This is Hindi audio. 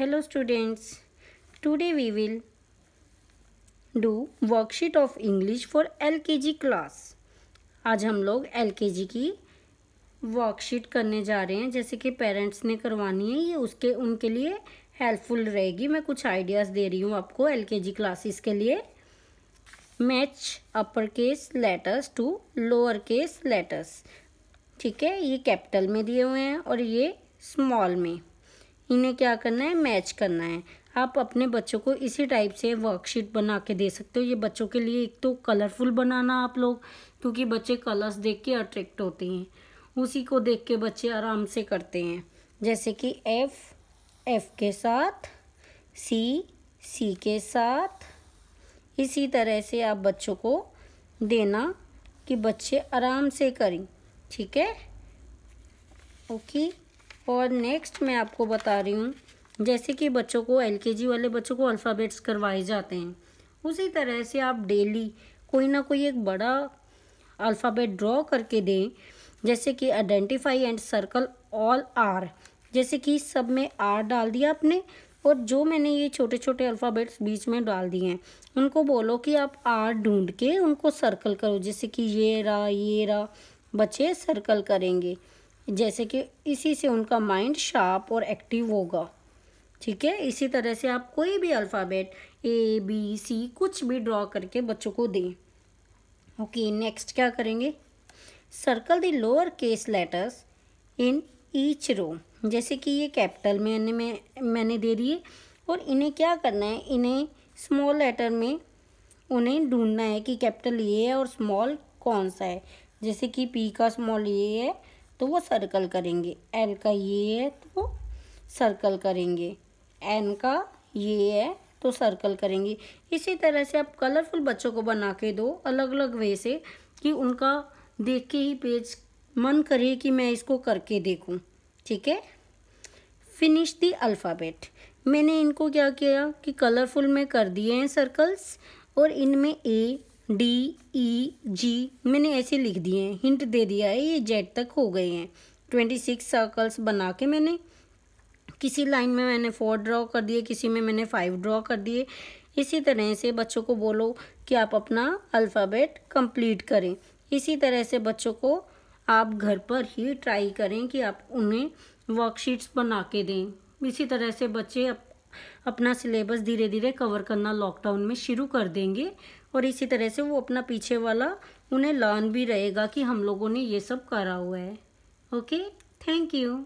hello students today we will do worksheet of english for lkg class आज हम लोग एलकेजी की वर्कशीट करने जा रहे हैं जैसे कि पेरेंट्स ने करवानी है ये उसके उनके लिए हेल्पफुल रहेगी मैं कुछ आइडियाज़ दे रही हूँ आपको एलकेजी क्लासेस के लिए match upper case letters to lower case letters ठीक है ये कैपिटल में दिए हुए हैं और ये स्मॉल में इन्हें क्या करना है मैच करना है आप अपने बच्चों को इसी टाइप से वर्कशीट बना के दे सकते हो ये बच्चों के लिए एक तो कलरफुल बनाना आप लोग क्योंकि बच्चे कलर्स देख के अट्रैक्ट होते हैं उसी को देख के बच्चे आराम से करते हैं जैसे कि एफ़ एफ़ के साथ सी सी के साथ इसी तरह से आप बच्चों को देना कि बच्चे आराम से करें ठीक है ओके और नेक्स्ट मैं आपको बता रही हूँ जैसे कि बच्चों को एलकेजी वाले बच्चों को अल्फ़ाबेट्स करवाए जाते हैं उसी तरह से आप डेली कोई ना कोई एक बड़ा अल्फ़ाबेट ड्रॉ करके दें जैसे कि identify and circle all R जैसे कि सब में आर डाल दिया आपने और जो मैंने ये छोटे छोटे अल्फ़ाबेट्स बीच में डाल दिए हैं उनको बोलो कि आप आर ढूंढ के उनको सर्कल करो जैसे कि ये रहा ये रहा बच्चे सर्कल करेंगे जैसे कि इसी से उनका माइंड शार्प और एक्टिव होगा ठीक है इसी तरह से आप कोई भी अल्फ़ाबेट ए बी सी कुछ भी ड्रॉ करके बच्चों को दें ओके नेक्स्ट क्या करेंगे circle the lower case letters in each row जैसे कि ये कैपिटल मैंने मैं मैंने दे दिए और इन्हें क्या करना है इन्हें स्मॉल लेटर में उन्हें ढूंढना है कि कैपिटल ये है और स्मॉल कौन सा है जैसे कि पी का स्मॉल ये है तो वो सर्कल करेंगे एल का ये है तो सर्कल करेंगे एन का ये है तो सर्कल करेंगे इसी तरह से आप कलरफुल बच्चों को बना के दो अलग अलग वे से कि उनका देख के ही पेज मन करे कि मैं इसको करके देखूं ठीक है फिनिश दी अल्फ़ाबेट मैंने इनको क्या किया कि कलरफुल में कर दिए हैं सर्कल्स और इनमें ए डी ई जी मैंने ऐसे लिख दिए हैं हिंट दे दिया है ये जेड तक हो गए हैं ट्वेंटी सिक्स सर्कल्स बना के मैंने किसी लाइन में मैंने फोर ड्रॉ कर दिए किसी में मैंने फाइव ड्रॉ कर दिए इसी तरह से बच्चों को बोलो कि आप अपना अल्फ़ाबेट कंप्लीट करें इसी तरह से बच्चों को आप घर पर ही ट्राई करें कि आप उन्हें वर्कशीट्स बना के दें इसी तरह से बच्चे अपना सिलेबस धीरे धीरे कवर करना लॉकडाउन में शुरू कर देंगे और इसी तरह से वो अपना पीछे वाला उन्हें लान भी रहेगा कि हम लोगों ने ये सब करा हुआ है ओके थैंक यू